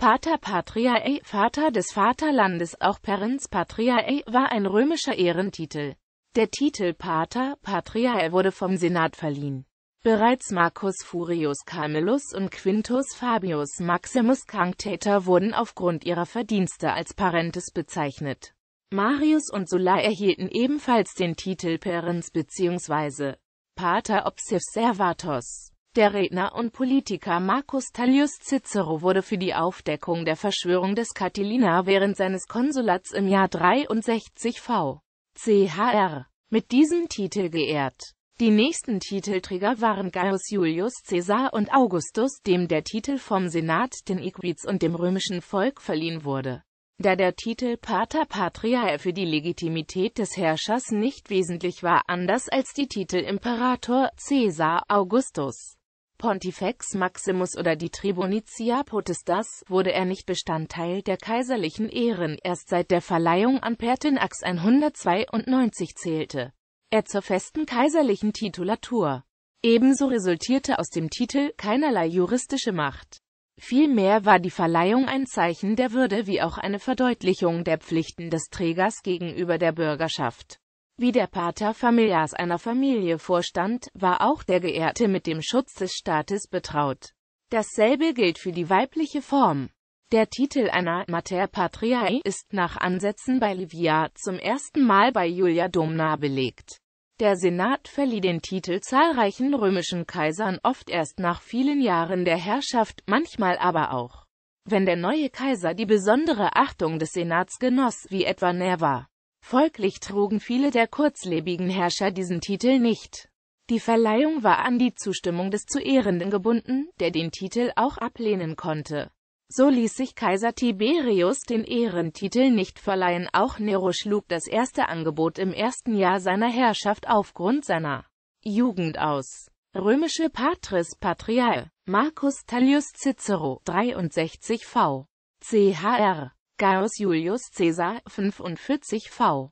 Pater Patriae, Vater des Vaterlandes, auch Perens Patriae, war ein römischer Ehrentitel. Der Titel Pater Patriae wurde vom Senat verliehen. Bereits Marcus Furius Camillus und Quintus Fabius Maximus Canctator wurden aufgrund ihrer Verdienste als Parentes bezeichnet. Marius und Sulla erhielten ebenfalls den Titel Perens bzw. Pater Obsif Servatos. Der Redner und Politiker Marcus Tullius Cicero wurde für die Aufdeckung der Verschwörung des Catilina während seines Konsulats im Jahr 63 v. chr. mit diesem Titel geehrt. Die nächsten Titelträger waren Gaius Julius Caesar und Augustus, dem der Titel vom Senat, den Equites und dem römischen Volk verliehen wurde. Da der Titel Pater Patriae für die Legitimität des Herrschers nicht wesentlich war, anders als die Titel Imperator, Caesar, Augustus Pontifex Maximus oder die Tribunitia potestas, wurde er nicht Bestandteil der kaiserlichen Ehren, erst seit der Verleihung an Pertinax 192 zählte er zur festen kaiserlichen Titulatur. Ebenso resultierte aus dem Titel keinerlei juristische Macht. Vielmehr war die Verleihung ein Zeichen der Würde wie auch eine Verdeutlichung der Pflichten des Trägers gegenüber der Bürgerschaft. Wie der Pater familias einer Familie vorstand, war auch der Geehrte mit dem Schutz des Staates betraut. Dasselbe gilt für die weibliche Form. Der Titel einer Mater Patriae ist nach Ansätzen bei Livia zum ersten Mal bei Julia Domna belegt. Der Senat verlieh den Titel zahlreichen römischen Kaisern oft erst nach vielen Jahren der Herrschaft, manchmal aber auch, wenn der neue Kaiser die besondere Achtung des Senats genoss, wie etwa Nerva. Folglich trugen viele der kurzlebigen Herrscher diesen Titel nicht. Die Verleihung war an die Zustimmung des zu Ehrenden gebunden, der den Titel auch ablehnen konnte. So ließ sich Kaiser Tiberius den Ehrentitel nicht verleihen, auch Nero schlug das erste Angebot im ersten Jahr seiner Herrschaft aufgrund seiner Jugend aus. Römische Patris Patriae Marcus Tullius Cicero 63 v. chr. Gaius Julius Caesar 45 v.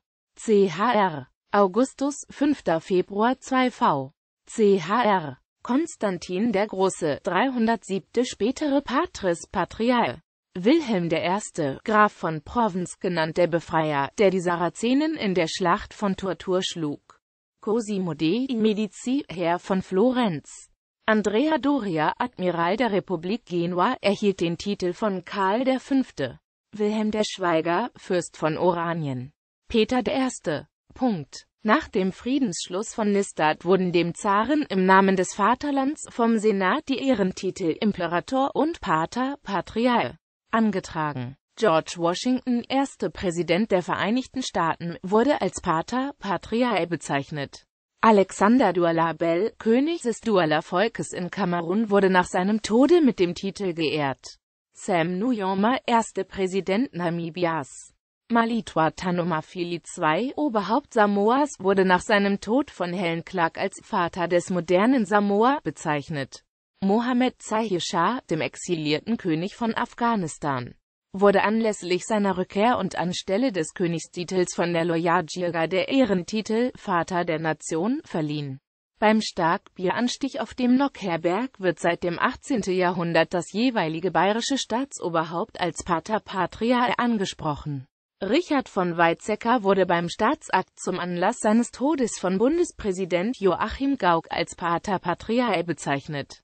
CHR Augustus 5. Februar 2 v. CHR Konstantin der Große 307. spätere Patris Patriae Wilhelm I., Graf von Provence genannt der Befreier, der die Sarazenen in der Schlacht von Tortur schlug. Cosimo de' Medici, Herr von Florenz. Andrea Doria, Admiral der Republik Genua, erhielt den Titel von Karl V. Wilhelm der Schweiger, Fürst von Oranien. Peter I. Punkt. Nach dem Friedensschluss von Nistad wurden dem Zaren im Namen des Vaterlands vom Senat die Ehrentitel Imperator und Pater Patriae angetragen. George Washington, erster Präsident der Vereinigten Staaten, wurde als Pater Patriae bezeichnet. Alexander Duala Bell, König des Duala volkes in Kamerun, wurde nach seinem Tode mit dem Titel geehrt. Sam Nujoma, erste Präsident Namibias. Malitwa Tanomafili II, Oberhaupt Samoas, wurde nach seinem Tod von Helen Clark als Vater des modernen Samoa bezeichnet. Mohammed Zahir Shah, dem exilierten König von Afghanistan, wurde anlässlich seiner Rückkehr und anstelle des Königstitels von der Loyajirga der Ehrentitel Vater der Nation verliehen. Beim Starkbieranstich auf dem Lockherberg wird seit dem 18. Jahrhundert das jeweilige bayerische Staatsoberhaupt als Pater Patriae angesprochen. Richard von Weizsäcker wurde beim Staatsakt zum Anlass seines Todes von Bundespräsident Joachim Gauck als Pater Patriae bezeichnet